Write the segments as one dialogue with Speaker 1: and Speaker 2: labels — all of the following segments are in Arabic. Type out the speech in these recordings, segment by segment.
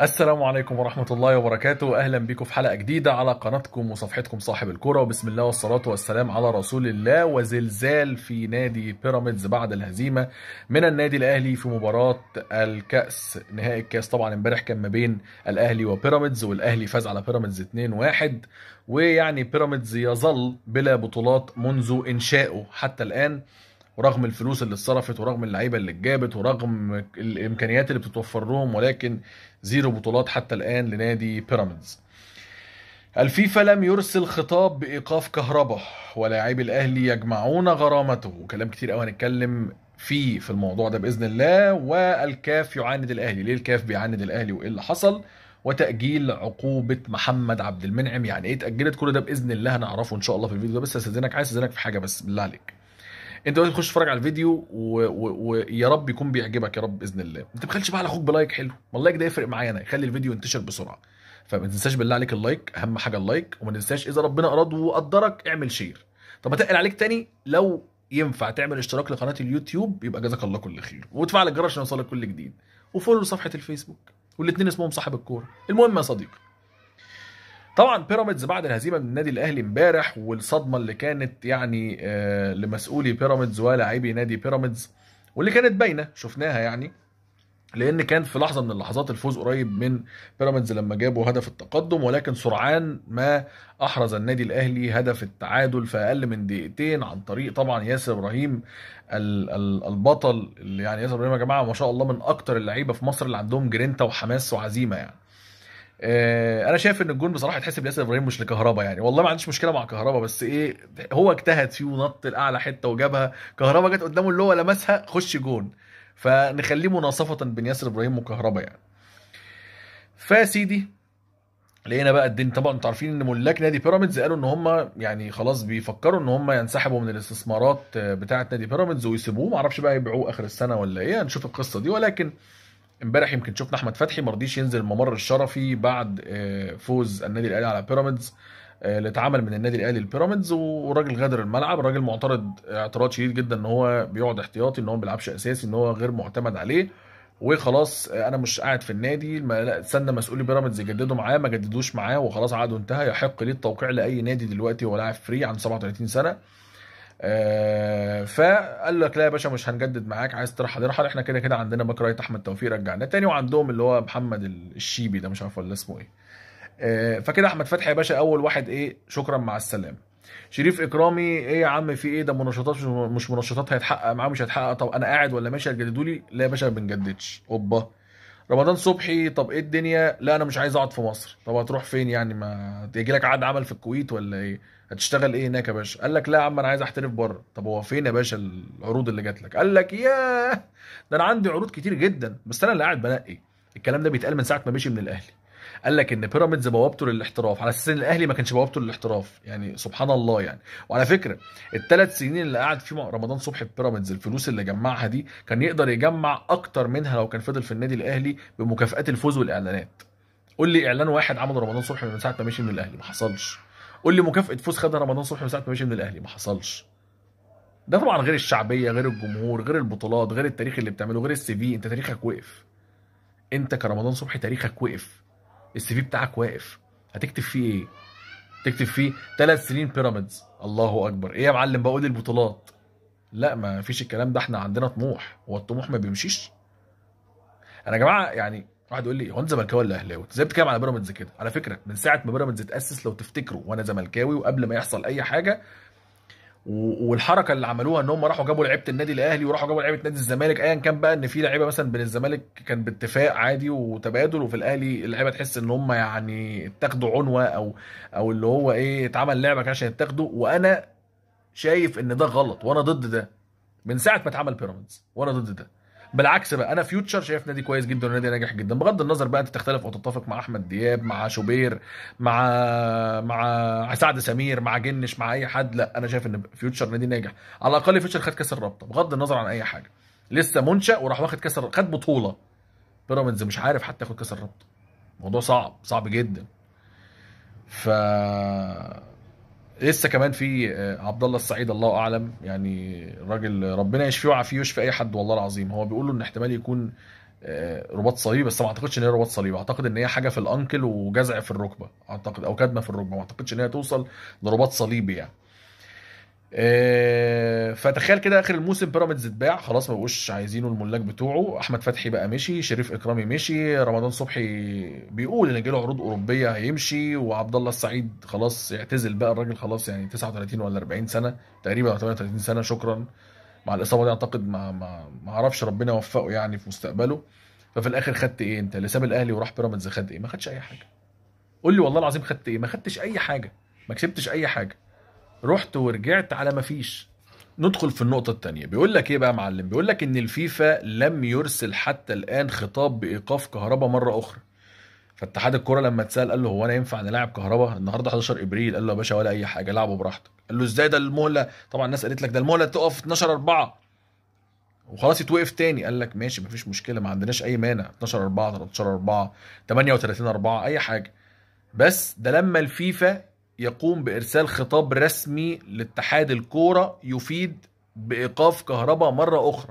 Speaker 1: السلام عليكم ورحمة الله وبركاته أهلا بكم في حلقة جديدة على قناتكم وصفحتكم صاحب الكرة وبسم الله والصلاة والسلام على رسول الله وزلزال في نادي بيراميدز بعد الهزيمة من النادي الأهلي في مباراة الكأس نهائي الكأس طبعا امبارح كان ما بين الأهلي وبيراميدز والأهلي فاز على بيراميدز 2-1 ويعني بيراميدز يظل بلا بطولات منذ إنشائه حتى الآن ورغم الفلوس اللي اتصرفت ورغم اللعيبه اللي اتجابت ورغم الامكانيات اللي بتتوفر لهم ولكن زيرو بطولات حتى الان لنادي بيراميدز الفيفا لم يرسل خطاب بايقاف كهربا ولاعبي الاهلي يجمعون غرامته وكلام كتير قوي هنتكلم فيه في الموضوع ده باذن الله والكاف يعاند الاهلي ليه الكاف بيعاند الاهلي وايه اللي حصل وتاجيل عقوبه محمد عبد المنعم يعني ايه اتاجلت كل ده باذن الله هنعرفه ان شاء الله في الفيديو ده بس استاذنك عايز استاذنك في حاجه بس بالله عليك انت دلوقتي تخش تتفرج على الفيديو ويا رب يكون بيعجبك يا رب باذن الله ما تبخلش بقى على اخوك بلايك حلو ما اللايك ده يفرق معايا انا يخلي الفيديو ينتشر بسرعه فما تنساش بالله عليك اللايك اهم حاجه اللايك وما تنساش اذا ربنا اراد وقدرك اعمل شير طب اتقل عليك تاني لو ينفع تعمل اشتراك لقناه اليوتيوب يبقى جزاك الله كل خير وتفعل الجرس عشان يوصلك كل جديد وفولو صفحه الفيسبوك والاثنين اسمهم صاحب الكوره المهم يا صديقي طبعا بيراميدز بعد الهزيمه من النادي الاهلي امبارح والصدمه اللي كانت يعني آه، لمسؤولي بيراميدز ولاعبي نادي بيراميدز واللي كانت باينه شفناها يعني لان كان في لحظه من اللحظات الفوز قريب من بيراميدز لما جابوا هدف التقدم ولكن سرعان ما احرز النادي الاهلي هدف التعادل في اقل من دقيقتين عن طريق طبعا ياسر ابراهيم البطل اللي يعني ياسر ابراهيم يا جماعه ما شاء الله من اكتر اللعيبه في مصر اللي عندهم جرينتا وحماس وعزيمه يعني آه، انا شايف ان الجون بصراحه يتحسب لياسر ابراهيم مش لكهربا يعني والله ما عنديش مشكله مع كهربا بس ايه هو اجتهد فيه ونط لاعلى حته وجابها كهربا جت قدامه اللي هو لمسها خش جون فنخليه مناصفه بين ياسر ابراهيم وكهربا يعني فسيدي لقينا بقى الدين طبعا انتوا عارفين ان ملاك نادي بيراميدز قالوا ان هم يعني خلاص بيفكروا ان هم ينسحبوا من الاستثمارات آه، بتاعه نادي بيراميدز ويسيبوه معرفش بقى يبيعوه اخر السنه ولا ايه هنشوف القصه دي ولكن امبارح يمكن شفنا احمد فتحي ما رضيش ينزل الممر الشرفي بعد آه، فوز النادي الاهلي على بيراميدز آه، اللي اتعمل من النادي الاهلي لبيراميدز وراجل غادر الملعب الراجل معترض آه، اعتراض شديد جدا ان هو بيقعد احتياطي ان هو ما بيلعبش اساسي ان هو غير معتمد عليه وخلاص انا مش قاعد في النادي استنى مسؤولي بيراميدز يجددوا معاه ما جددوش معاه وخلاص عقده انتهى يحق ليه التوقيع لاي نادي دلوقتي هو لاعب فري عن 37 سنه آه، فقال لك لا يا باشا مش هنجدد معاك عايز ترحل ارحل احنا كده كده عندنا باك رايت احمد توفيق رجعناه تاني وعندهم اللي هو محمد الشيبي ده مش عارف ولا اسمه ايه آه، فكده احمد فتحي يا باشا اول واحد ايه شكرا مع السلامه شريف اكرامي ايه يا عم في ايه ده منشطات مش منشطات هيتحقق معاه مش هيتحقق طب انا قاعد ولا ماشي هتجددوا لي لا يا باشا ما بنجددش اوبا رمضان صبحي طب ايه الدنيا لا انا مش عايز اقعد في مصر طب هتروح فين يعني ما يجي لك عقد عمل في الكويت ولا ايه هتشتغل ايه هناك يا باشا قال لك لا يا عم انا عايز احترف بره طب هو فين يا باشا العروض اللي جات لك قال لك يا ده انا عندي عروض كتير جدا بس انا اللي قاعد بنقي الكلام ده بيتقال من ساعه ما مشي من الاهلي قال لك ان بيراميدز بوابته للاحتراف على اساس ان الاهلي ما كانش بوابته للاحتراف يعني سبحان الله يعني وعلى فكره الثلاث سنين اللي قعد فيهم رمضان صبحي في بيراميدز الفلوس اللي جمعها دي كان يقدر يجمع اكتر منها لو كان فضل في النادي الاهلي بمكافئات الفوز والاعلانات قول لي اعلان واحد عمله رمضان صبحي من ساعه ما مشي من الاهلي ما حصلش قول لي مكافاه فوز خدها رمضان صبحي من ساعه ما مشي من الاهلي ما حصلش ده طبعا غير الشعبيه غير الجمهور غير البطولات غير التاريخ اللي بتعمله غير السي في انت تاريخك وقف انت كرمضان صبحي تاريخك وقف السي في بتاعك واقف هتكتب فيه ايه تكتب فيه ثلاث سنين بيراميدز الله اكبر ايه يا معلم بقول البطولات لا ما فيش الكلام ده احنا عندنا طموح هو الطموح ما بيمشيش انا يا جماعه يعني واحد يقول لي هو انت زملكاوي ولا اهلاوي؟ ازاي بتتكلم على بيراميدز كده؟ على فكره من ساعه ما بيراميدز اتاسس لو تفتكروا وانا زملكاوي وقبل ما يحصل اي حاجه والحركه اللي عملوها ان هم راحوا جابوا لعيبه النادي الاهلي وراحوا جابوا لعيبه نادي الزمالك ايا كان بقى ان في لعيبه مثلا بين الزمالك كان باتفاق عادي وتبادل وفي الاهلي اللعيبه تحس ان هم يعني اتاخدوا عنوه او او اللي هو ايه اتعمل لعبه عشان يتاخدوا وانا شايف ان ده غلط وانا ضد ده من ساعه ما اتعمل بيراميدز وانا ضد ده بالعكس بقى انا فيوتشر شايف نادي كويس جدا ونادي ناجح جدا بغض النظر بقى انت تختلف او تتفق مع احمد دياب مع شوبير مع مع سعد سمير مع جنش مع اي حد لا انا شايف ان فيوتشر نادي ناجح على الاقل فيوتشر خد كاس الرابطه بغض النظر عن اي حاجه لسه منشا وراح واخد كاس خد بطوله بيراميدز مش عارف حتى ياخد كاس الرابطه موضوع صعب صعب جدا ف لسه كمان في آه، عبد الله السعيد الله اعلم يعني راجل ربنا يشفيه ويعافيه ويشفي اي حد والله العظيم هو بيقول له ان احتمال يكون آه، رباط صليبي بس ما اعتقدش ان هي رباط صليبي اعتقد ان هي حاجه في الانكل وجزع في الركبه اعتقد او كدمه في الركبه ما اعتقدش ان هي توصل لرباط صليبي يعني آه، فتخيل كده اخر الموسم بيراميدز اتباع خلاص ما بقوش عايزينه الملاك بتوعه احمد فتحي بقى مشي شريف اكرامي مشي رمضان صبحي بيقول ان جاله عروض اوروبيه هيمشي وعبد الله السعيد خلاص يعتزل بقى الراجل خلاص يعني 39 ولا 40 سنه تقريبا او 38 سنه شكرا مع الاصابه دي اعتقد ما, ما اعرفش ربنا يوفقه يعني في مستقبله ففي الاخر خدت ايه انت اللي ساب الاهلي وراح بيراميدز خد ايه ما خدش اي حاجه قول لي والله العظيم خدت ايه ما خدتش اي حاجه ما كسبتش اي حاجه رحت ورجعت على ما فيش ندخل في النقطة التانية بيقول لك ايه بقى يا معلم بيقول لك ان الفيفا لم يرسل حتى الان خطاب بايقاف كهربا مرة اخرى فاتحاد الكوره لما اتسال قال له هو انا ينفع نلاعب كهربا النهارده 11 ابريل قال له يا باشا ولا اي حاجه لعبه براحتك قال له ازاي ده المهله طبعا الناس قالت لك ده المهله تقف 12 4 وخلاص يتوقف تاني قال لك ماشي مفيش مشكله ما عندناش اي مانع 12 4 13 4 38 4 اي حاجه بس ده لما الفيفا يقوم بإرسال خطاب رسمي لاتحاد الكورة يفيد بإيقاف كهرباء مرة أخرى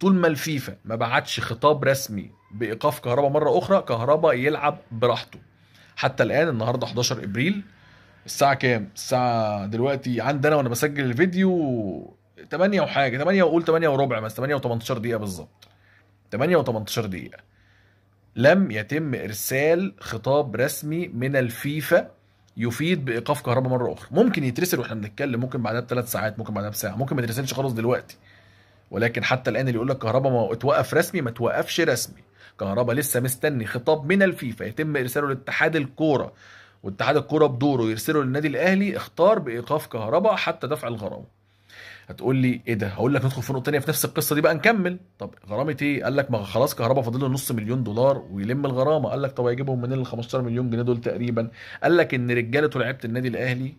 Speaker 1: طول ما الفيفا ما بعتش خطاب رسمي بإيقاف كهرباء مرة أخرى كهرباء يلعب براحته حتى الآن النهاردة 11 إبريل الساعة كام؟ الساعة دلوقتي عندنا وأنا بسجل الفيديو 8 وحاجة 8 وقول 8 وربع بس 8 و18 دقيقة بالظبط 8 و18 دقيقة لم يتم إرسال خطاب رسمي من الفيفا يفيد بايقاف كهرباء مره اخرى ممكن يترسل واحنا بنتكلم ممكن بعدها بثلاث ساعات ممكن بعدها بساعه ممكن ما يترسلش خالص دلوقتي ولكن حتى الان اللي يقول لك كهرباء ما اتوقف رسمي ما توقفش رسمي كهرباء لسه مستني خطاب من الفيفا يتم ارساله لاتحاد الكوره واتحاد الكوره بدوره يرسله للنادي الاهلي اختار بايقاف كهرباء حتى دفع الغرامه هتقول لي ايه ده هقول لك ندخل في نقطه تانية في نفس القصه دي بقى نكمل طب غرامه ايه قال لك ما خلاص كهربا فاضل له نص مليون دولار ويلم الغرامه قال لك طب هيجيبهم منين ال 15 مليون جنيه دول تقريبا قال لك ان رجاله لعيبه النادي الاهلي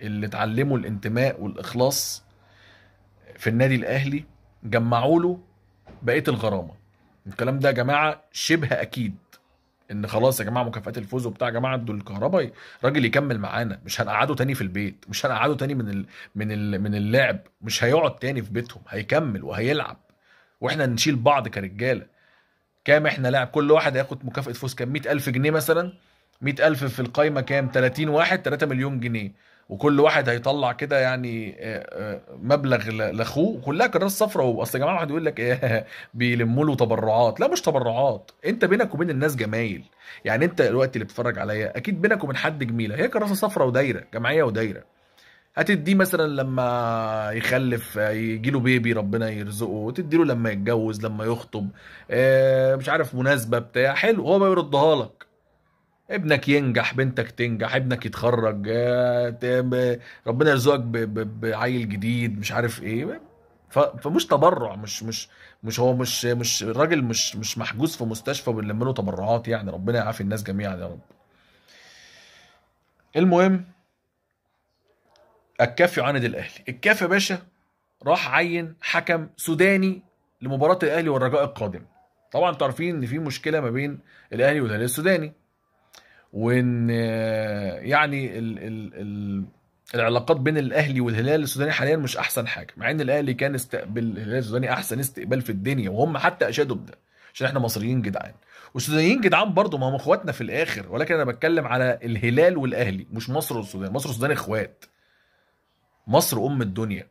Speaker 1: اللي اتعلموا الانتماء والاخلاص في النادي الاهلي جمعوا له بقيه الغرامه الكلام ده يا جماعه شبه اكيد ان خلاص يا جماعه مكافاه الفوز وبتاع يا جماعه ادوا الكهرباء راجل يكمل معانا مش هنقعده تاني في البيت مش هنقعده تاني من الـ من الـ من اللعب مش هيقعد تاني في بيتهم هيكمل وهيلعب واحنا نشيل بعض كرجاله كام احنا لاعب كل واحد هياخد مكافاه فوز كام 100000 جنيه مثلا 100000 في القايمه كام 30 واحد 3 مليون جنيه وكل واحد هيطلع كده يعني آه، آه، مبلغ لاخوه كلها كراسه صفراء اصل يا جماعه واحد يقول لك ايه بيلموا له تبرعات لا مش تبرعات انت بينك وبين الناس جمايل يعني انت الوقت اللي بتتفرج عليا اكيد بينك وبين حد جميله هي كراسه صفراء ودايره جمعيه ودايره هتديه مثلا لما يخلف يجي له بيبي ربنا يرزقه وتدي له لما يتجوز لما يخطب آه، مش عارف مناسبه بتاع حلو هو بيردها لك ابنك ينجح بنتك تنجح ابنك يتخرج آه، ربنا يرزقك بعيل جديد مش عارف ايه فمش تبرع مش مش مش هو مش مش الراجل مش مش محجوز في مستشفى بنلم له تبرعات يعني ربنا يعافي الناس جميعا يا رب. المهم الكافي عاند الاهلي، الكافي يا باشا راح عين حكم سوداني لمباراه الاهلي والرجاء القادم. طبعا انتوا عارفين ان في مشكله ما بين الاهلي والهلال السوداني. وان يعني ال ال ال العلاقات بين الاهلي والهلال السوداني حاليا مش احسن حاجه مع ان الاهلي كان استقبل الهلال السوداني احسن استقبال في الدنيا وهم حتى اشادوا بده عشان احنا مصريين جدعان والسودانيين جدعان برضه ما هم اخواتنا في الاخر ولكن انا بتكلم على الهلال والاهلي مش مصر والسودان مصر والسودان اخوات مصر ام الدنيا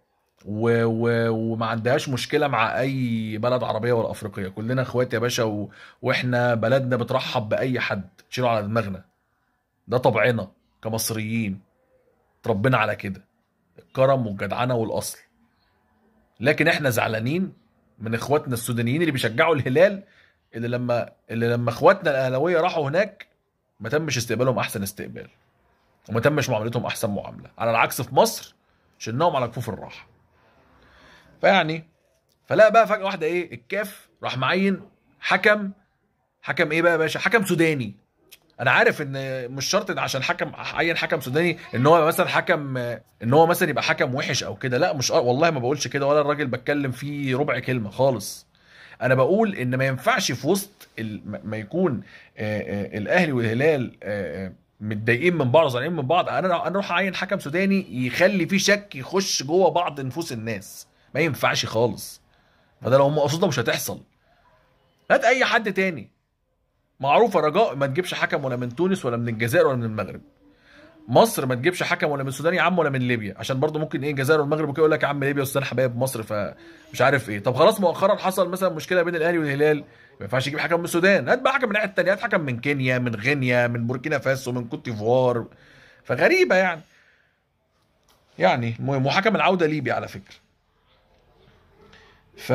Speaker 1: و... و... وما عندهاش مشكله مع اي بلد عربيه ولا افريقيه كلنا اخوات يا باشا و... واحنا بلدنا بترحب باي حد تشيلوا على دماغنا ده طبعنا كمصريين تربينا على كده الكرم والجدعنه والاصل لكن احنا زعلانين من اخواتنا السودانيين اللي بيشجعوا الهلال اللي لما اللي لما اخواتنا الاهلاويه راحوا هناك ما تمش استقبالهم احسن استقبال وما تمش معاملتهم احسن معامله على العكس في مصر شلناهم على كفوف الراحه فيعني فلا بقى فجاه واحده ايه الكاف راح معين حكم حكم ايه بقى يا باشا حكم سوداني انا عارف ان مش شرط إن عشان حكم عين حكم سوداني ان هو مثلا حكم ان هو مثلا يبقى حكم وحش او كده لا مش آه، والله ما بقولش كده ولا الراجل بتكلم فيه ربع كلمه خالص انا بقول ان ما ينفعش في وسط ما يكون آه، آه، الاهلي والهلال متضايقين من بعض زعلانين من بعض انا انا اروح اعين حكم سوداني يخلي فيه شك يخش جوه بعض نفوس الناس ما ينفعش خالص فده لو هم قصده مش هتحصل هات اي حد تاني معروفه رجاء ما تجيبش حكم ولا من تونس ولا من الجزائر ولا من المغرب مصر ما تجيبش حكم ولا من السودان يا عم ولا من ليبيا عشان برضو ممكن ايه الجزائر والمغرب وكده يقول لك يا عم ليبيا والسودان حبايب مصر فمش عارف ايه طب خلاص مؤخرا حصل مثلا مشكله بين الاهلي والهلال ما ينفعش يجيب حكم من السودان هات بقى حكم من الناحيه الثانيه هات حكم من كينيا من غينيا من بوركينا فاسو من كوت ديفوار فغريبه يعني يعني المهم وحكم العوده ليبي على فكره ف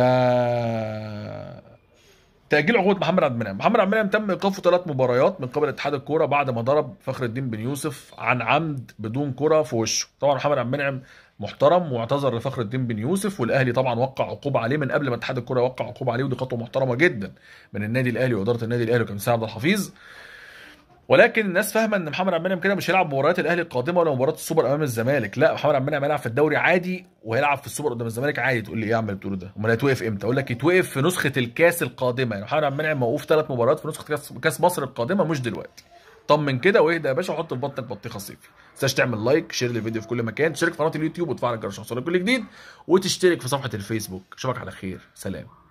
Speaker 1: تأجيل عقود محمد عبد المنعم، محمد عبد المنعم تم إيقافه ثلاث مباريات من قبل اتحاد الكورة بعد ما ضرب فخر الدين بن يوسف عن عمد بدون كرة في وشه، طبعا محمد عبد المنعم محترم واعتذر لفخر الدين بن يوسف والاهلي طبعا وقع عقوبه عليه من قبل ما اتحاد الكوره يوقع عقوبه عليه ودي خطوه محترمه جدا من النادي الاهلي واداره النادي الاهلي وكان سعد الحفيظ ولكن الناس فاهمه ان محمد عبد المنعم كده مش هيلعب مباريات الاهلي القادمه ولا مباراه السوبر امام الزمالك لا محمد عبد المنعم هيلعب في الدوري عادي وهيلعب في السوبر قدام الزمالك عادي تقول لي ايه يا عم بتقوله ده امال هيتوقف امتى اقول لك يتوقف في نسخه الكاس القادمه يعني محمد عبد المنعم موقوف ثلاث مباريات في نسخه كاس مصر القادمه مش دلوقتي طمن كده واهدى يا باشا وحط في بطنك بطيخه صيفي ما تنساش تعمل لايك شير للفيديو في كل مكان تشترك في قناه اليوتيوب وتفعل الجرس عشان كل جديد وتشترك في صفحه الفيسبوك اشوفك على خير سلام